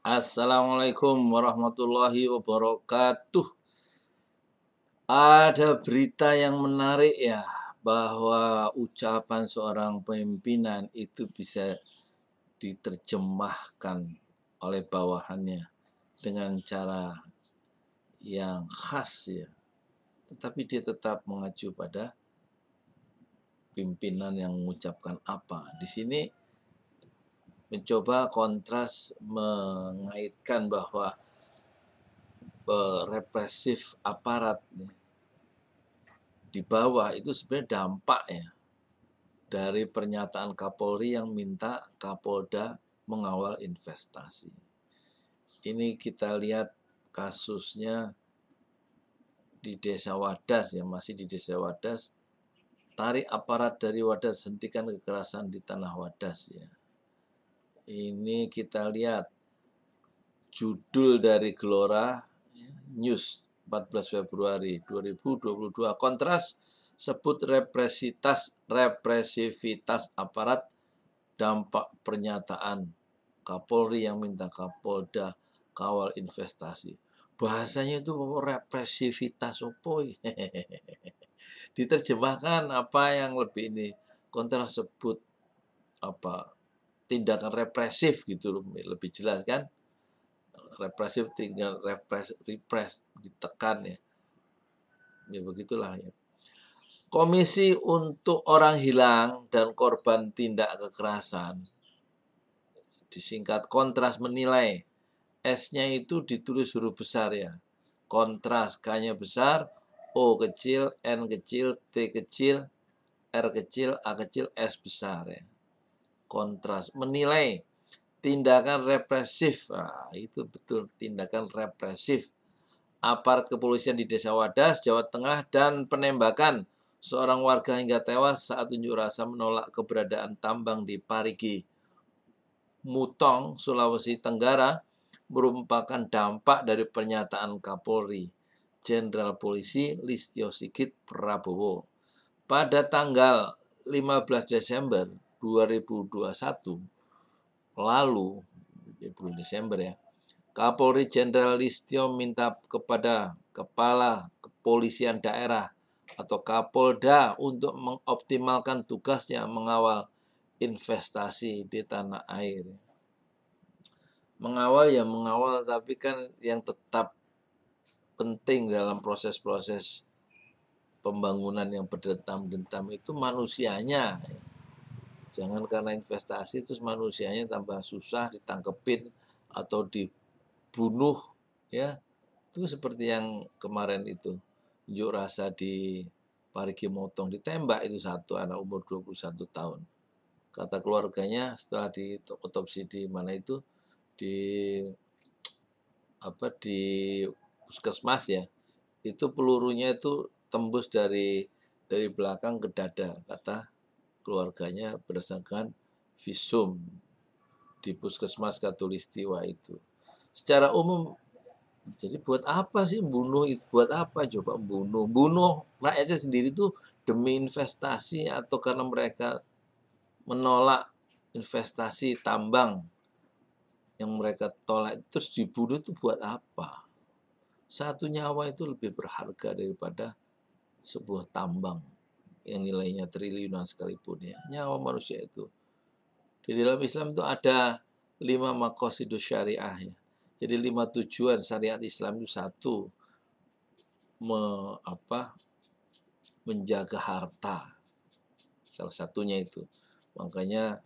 Assalamualaikum warahmatullahi wabarakatuh. Ada berita yang menarik ya bahwa ucapan seorang pimpinan itu bisa diterjemahkan oleh bawahannya dengan cara yang khas ya. Tetapi dia tetap mengacu pada pimpinan yang mengucapkan apa. Di sini mencoba kontras mengaitkan bahwa eh, represif aparat di bawah itu sebenarnya dampak ya dari pernyataan Kapolri yang minta Kapolda mengawal investasi. Ini kita lihat kasusnya di Desa Wadas ya, masih di Desa Wadas. Tarik aparat dari Wadas, hentikan kekerasan di tanah Wadas ya ini kita lihat judul dari Gelora News 14 Februari 2022 kontras sebut represitas represivitas aparat dampak pernyataan Kapolri yang minta Kapolda kawal investasi bahasanya itu oh, represivitas opoi diterjemahkan apa yang lebih ini kontras sebut apa tindakan represif gitu loh lebih jelas kan represif tinggal repres repres ditekan ya ya begitulah ya komisi untuk orang hilang dan korban tindak kekerasan disingkat kontras menilai S-nya itu ditulis huruf besar ya kontras K-nya besar O kecil N kecil T kecil R kecil A kecil S besar ya kontras, menilai tindakan represif. Nah, itu betul tindakan represif. Aparat kepolisian di Desa Wadas, Jawa Tengah dan penembakan seorang warga hingga tewas saat unjuk rasa menolak keberadaan tambang di Parigi. Mutong, Sulawesi Tenggara merupakan dampak dari pernyataan Kapolri, Jenderal Polisi Listio Sigit Prabowo. Pada tanggal 15 Desember 2021 lalu di bulan Desember ya Kapolri Jenderal Listio minta kepada Kepala Kepolisian Daerah atau Kapolda untuk mengoptimalkan tugasnya mengawal investasi di tanah air. Mengawal ya mengawal tapi kan yang tetap penting dalam proses-proses pembangunan yang berdentam-dentam itu manusianya. Jangan karena investasi terus manusianya tambah susah ditangkepin atau dibunuh ya. Itu seperti yang kemarin itu. Unjuk rasa di Parigi Motong ditembak itu satu anak umur 21 tahun. Kata keluarganya setelah di otopsi di mana itu di apa di puskesmas ya itu pelurunya itu tembus dari dari belakang ke dada kata keluarganya berdasarkan visum di puskesmas katulistiwa itu. Secara umum, jadi buat apa sih bunuh itu? Buat apa coba bunuh? Bunuh rakyatnya sendiri itu demi investasi atau karena mereka menolak investasi tambang yang mereka tolak terus dibunuh itu buat apa? Satu nyawa itu lebih berharga daripada sebuah tambang yang nilainya triliunan sekalipun ya. Nyawa manusia itu. Di dalam Islam itu ada lima makosidus syariah ya. Jadi lima tujuan syariat Islam itu satu me, apa, menjaga harta. Salah satunya itu. Makanya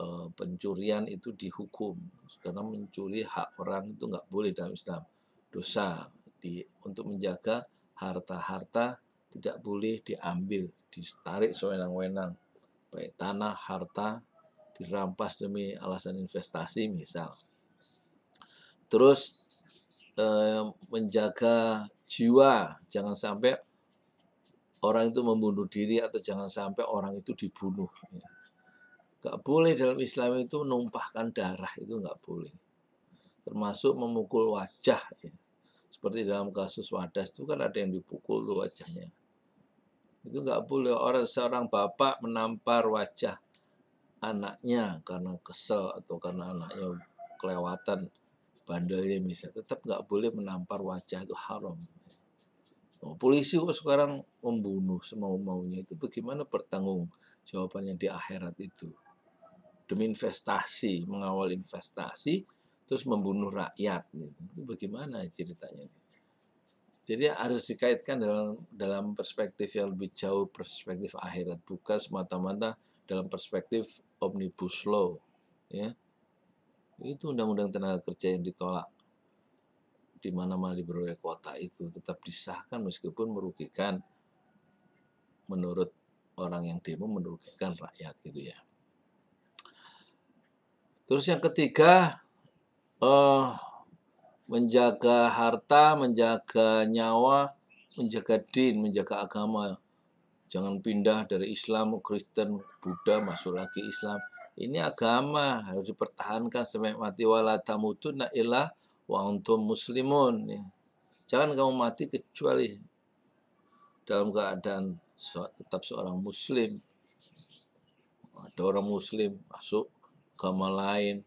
e, pencurian itu dihukum karena mencuri hak orang itu nggak boleh dalam Islam dosa di untuk menjaga harta-harta tidak boleh diambil, ditarik sewenang-wenang, baik tanah, harta, dirampas demi alasan investasi misal. Terus eh, menjaga jiwa, jangan sampai orang itu membunuh diri atau jangan sampai orang itu dibunuh. Gak boleh dalam Islam itu menumpahkan darah itu nggak boleh. Termasuk memukul wajah. Ya. Seperti dalam kasus wadas itu kan ada yang dipukul tuh wajahnya itu nggak boleh orang seorang bapak menampar wajah anaknya karena kesel atau karena anaknya kelewatan bandelnya misalnya tetap nggak boleh menampar wajah itu haram oh, polisi kok sekarang membunuh semau maunya itu bagaimana bertanggung jawabannya di akhirat itu demi investasi mengawal investasi terus membunuh rakyat itu bagaimana ceritanya jadi harus dikaitkan dalam dalam perspektif yang lebih jauh, perspektif akhirat, bukan semata-mata dalam perspektif omnibus law. Ya, itu undang-undang tenaga kerja yang ditolak di mana-mana di berbagai kota itu tetap disahkan meskipun merugikan menurut orang yang demo merugikan rakyat gitu ya. Terus yang ketiga, uh, menjaga harta, menjaga nyawa, menjaga din, menjaga agama. Jangan pindah dari Islam, Kristen, Buddha, masuk lagi Islam. Ini agama harus dipertahankan sampai mati wala tamutunna wa antum muslimun. Jangan kamu mati kecuali dalam keadaan tetap seorang muslim. Ada orang muslim masuk agama lain,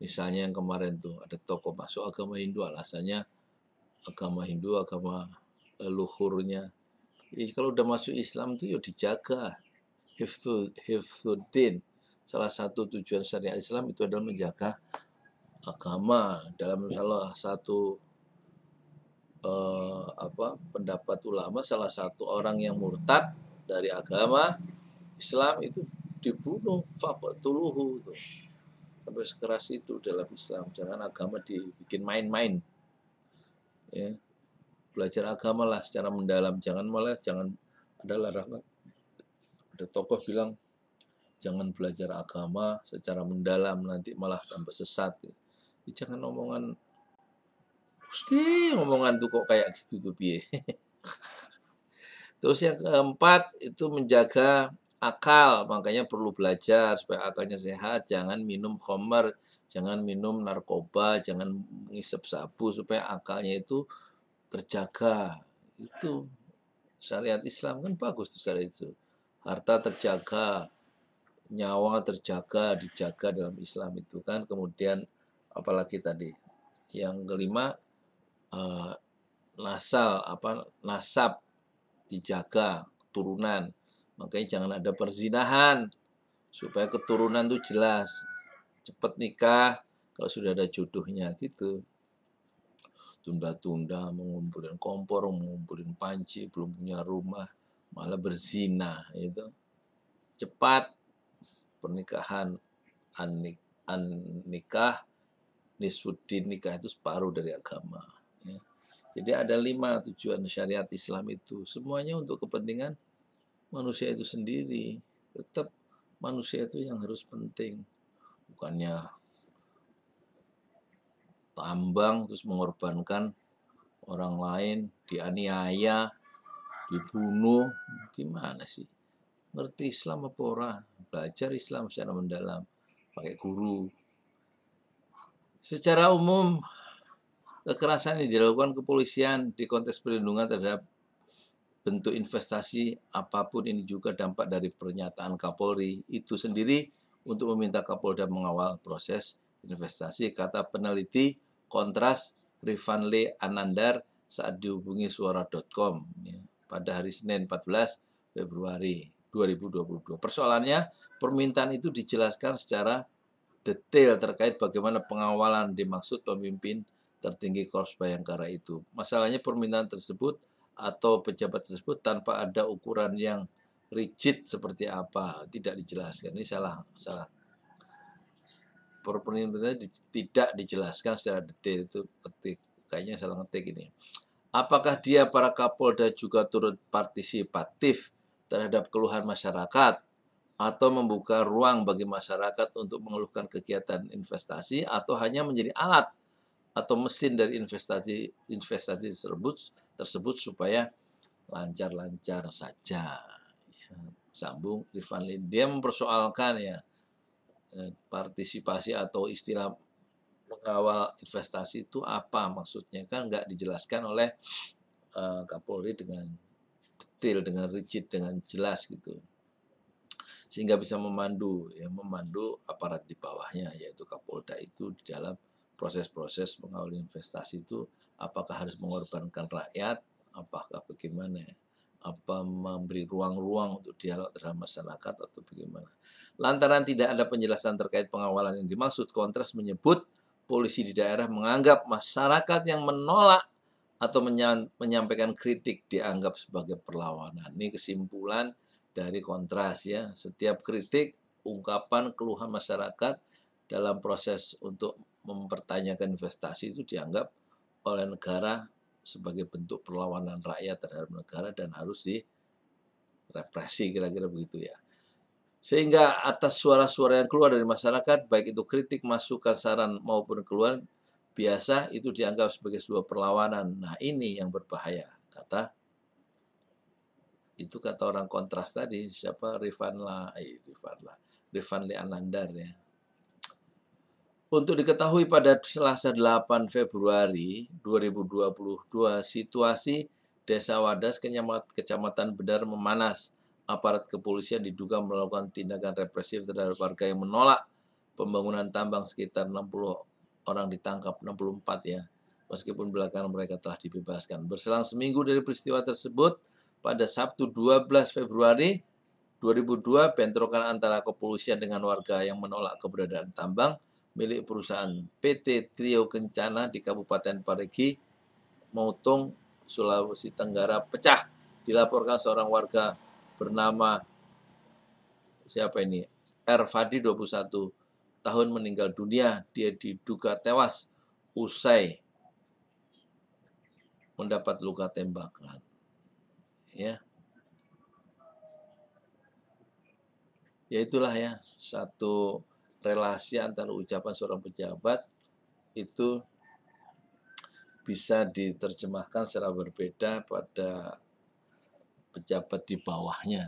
Misalnya yang kemarin tuh ada tokoh masuk agama Hindu alasannya agama Hindu, agama leluhurnya. Ya, kalau udah masuk Islam tuh ya dijaga. Hifzuddin. Salah satu tujuan syariat Islam itu adalah menjaga agama dalam salah satu eh, apa pendapat ulama salah satu orang yang murtad dari agama Islam itu dibunuh faqtuluhu tuh sampai sekeras itu dalam Islam jangan agama dibikin main-main ya belajar agama lah secara mendalam jangan malah jangan ada larangan ada tokoh bilang jangan belajar agama secara mendalam nanti malah tambah sesat ya, ya jangan omongan pasti omongan tuh kok kayak gitu tuh piye terus yang keempat itu menjaga akal, makanya perlu belajar supaya akalnya sehat, jangan minum khamar, jangan minum narkoba, jangan ngisep sabu supaya akalnya itu terjaga. Itu syariat Islam kan bagus tuh syariat itu. Harta terjaga, nyawa terjaga, dijaga dalam Islam itu kan. Kemudian apalagi tadi yang kelima eh, nasal apa nasab dijaga turunan Makanya jangan ada perzinahan supaya keturunan itu jelas. Cepat nikah kalau sudah ada jodohnya gitu. Tunda-tunda mengumpulin kompor, mengumpulin panci, belum punya rumah, malah berzina itu. Cepat pernikahan anik an nikah nisfuddin nikah itu separuh dari agama ya. jadi ada lima tujuan syariat Islam itu semuanya untuk kepentingan manusia itu sendiri tetap manusia itu yang harus penting bukannya tambang terus mengorbankan orang lain dianiaya dibunuh gimana sih ngerti Islam apa orang belajar Islam secara mendalam pakai guru secara umum kekerasan yang dilakukan kepolisian di konteks perlindungan terhadap bentuk investasi apapun ini juga dampak dari pernyataan Kapolri itu sendiri untuk meminta Kapolda mengawal proses investasi kata peneliti Kontras Rifanli Anandar saat dihubungi suara.com ya, pada hari Senin 14 Februari 2022. Persoalannya permintaan itu dijelaskan secara detail terkait bagaimana pengawalan dimaksud pemimpin tertinggi Korps Bayangkara itu. Masalahnya permintaan tersebut atau pejabat tersebut tanpa ada ukuran yang rigid seperti apa tidak dijelaskan ini salah salah perperintahan di, tidak dijelaskan secara detail itu ketik kayaknya salah ngetik ini apakah dia para kapolda juga turut partisipatif terhadap keluhan masyarakat atau membuka ruang bagi masyarakat untuk mengeluhkan kegiatan investasi atau hanya menjadi alat atau mesin dari investasi investasi tersebut tersebut supaya lancar-lancar saja. Ya. Sambung Rifan Lin. Dia mempersoalkan ya eh, partisipasi atau istilah mengawal investasi itu apa maksudnya kan nggak dijelaskan oleh uh, Kapolri dengan detail, dengan rigid, dengan jelas gitu sehingga bisa memandu ya memandu aparat di bawahnya yaitu Kapolda itu di dalam proses-proses mengawali investasi itu apakah harus mengorbankan rakyat, apakah bagaimana apa memberi ruang-ruang untuk dialog terhadap masyarakat atau bagaimana. Lantaran tidak ada penjelasan terkait pengawalan yang dimaksud, Kontras menyebut polisi di daerah menganggap masyarakat yang menolak atau menyampaikan kritik dianggap sebagai perlawanan. Ini kesimpulan dari kontras ya. Setiap kritik, ungkapan keluhan masyarakat dalam proses untuk mempertanyakan investasi itu dianggap oleh negara sebagai bentuk perlawanan rakyat terhadap negara dan harus direpresi kira-kira begitu ya. Sehingga atas suara-suara yang keluar dari masyarakat, baik itu kritik, masukan, saran maupun keluhan biasa itu dianggap sebagai sebuah perlawanan. Nah ini yang berbahaya, kata itu kata orang kontras tadi siapa Rifanla, eh, Rifanla, Rifanli Anandar ya, untuk diketahui pada Selasa 8 Februari 2022 situasi Desa Wadas Kecamatan Bedar memanas. Aparat kepolisian diduga melakukan tindakan represif terhadap warga yang menolak pembangunan tambang sekitar 60 orang ditangkap 64 ya. Meskipun belakangan mereka telah dibebaskan. Berselang seminggu dari peristiwa tersebut, pada Sabtu 12 Februari 2002 bentrokan antara kepolisian dengan warga yang menolak keberadaan tambang milik perusahaan PT Trio Kencana di Kabupaten Parigi, Motong, Sulawesi Tenggara pecah. Dilaporkan seorang warga bernama siapa ini? R. Fadi 21 tahun meninggal dunia. Dia diduga tewas usai mendapat luka tembakan. Ya. Ya itulah ya satu relasi antara ucapan seorang pejabat itu bisa diterjemahkan secara berbeda pada pejabat di bawahnya.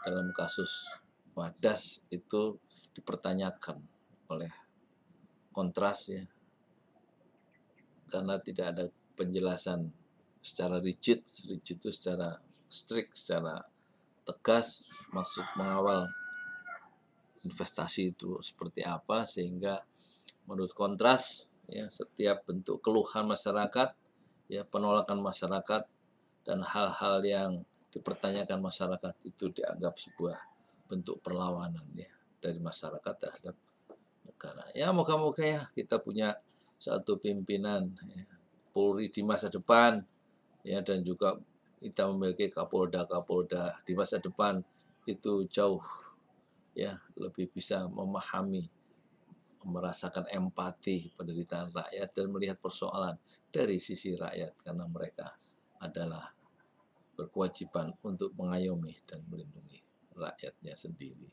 Dalam kasus Wadas itu dipertanyakan oleh kontras ya. Karena tidak ada penjelasan secara rigid, rigid itu secara strict, secara tegas maksud mengawal investasi itu seperti apa sehingga menurut kontras ya setiap bentuk keluhan masyarakat ya penolakan masyarakat dan hal-hal yang dipertanyakan masyarakat itu dianggap sebuah bentuk perlawanan ya dari masyarakat terhadap negara ya moga-moga ya kita punya satu pimpinan ya, Polri di masa depan ya dan juga kita memiliki Kapolda Kapolda di masa depan itu jauh ya lebih bisa memahami merasakan empati penderitaan rakyat dan melihat persoalan dari sisi rakyat karena mereka adalah berkewajiban untuk mengayomi dan melindungi rakyatnya sendiri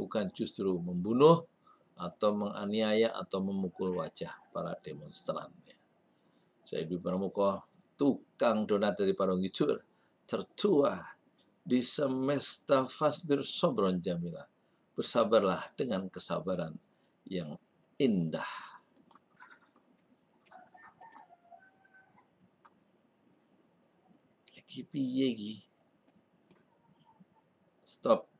bukan justru membunuh atau menganiaya atau memukul wajah para demonstran saya Ibu Pramuko tukang donat dari Parung Hijau tertua di semesta fasbir sobron jamila. Bersabarlah dengan kesabaran yang indah. Stop.